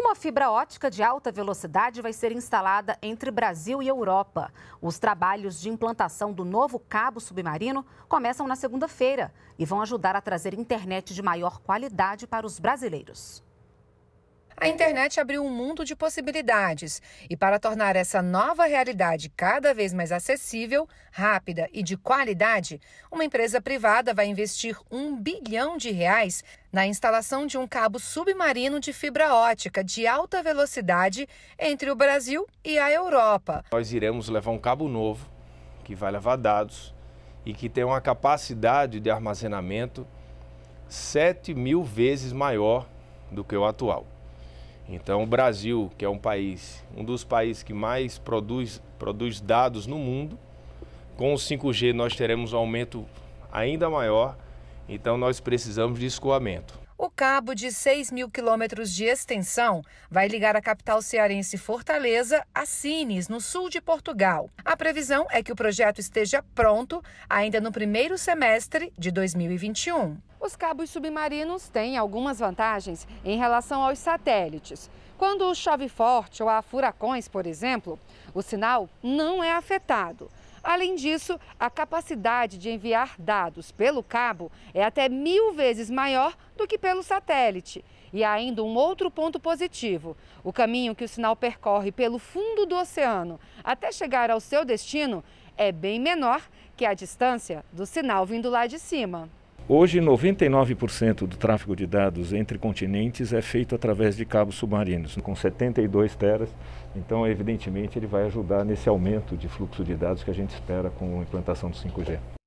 Uma fibra ótica de alta velocidade vai ser instalada entre Brasil e Europa. Os trabalhos de implantação do novo cabo submarino começam na segunda-feira e vão ajudar a trazer internet de maior qualidade para os brasileiros a internet abriu um mundo de possibilidades. E para tornar essa nova realidade cada vez mais acessível, rápida e de qualidade, uma empresa privada vai investir um bilhão de reais na instalação de um cabo submarino de fibra ótica de alta velocidade entre o Brasil e a Europa. Nós iremos levar um cabo novo, que vai levar dados e que tem uma capacidade de armazenamento 7 mil vezes maior do que o atual. Então, o Brasil, que é um país, um dos países que mais produz, produz dados no mundo, com o 5G nós teremos um aumento ainda maior, então nós precisamos de escoamento. O cabo de 6 mil quilômetros de extensão vai ligar a capital cearense Fortaleza a Sines, no sul de Portugal. A previsão é que o projeto esteja pronto ainda no primeiro semestre de 2021. Os cabos submarinos têm algumas vantagens em relação aos satélites. Quando chove forte ou há furacões, por exemplo, o sinal não é afetado. Além disso, a capacidade de enviar dados pelo cabo é até mil vezes maior do que pelo satélite. E há ainda um outro ponto positivo: o caminho que o sinal percorre pelo fundo do oceano até chegar ao seu destino é bem menor que a distância do sinal vindo lá de cima. Hoje, 99% do tráfego de dados entre continentes é feito através de cabos submarinos, com 72 teras. Então, evidentemente, ele vai ajudar nesse aumento de fluxo de dados que a gente espera com a implantação do 5G.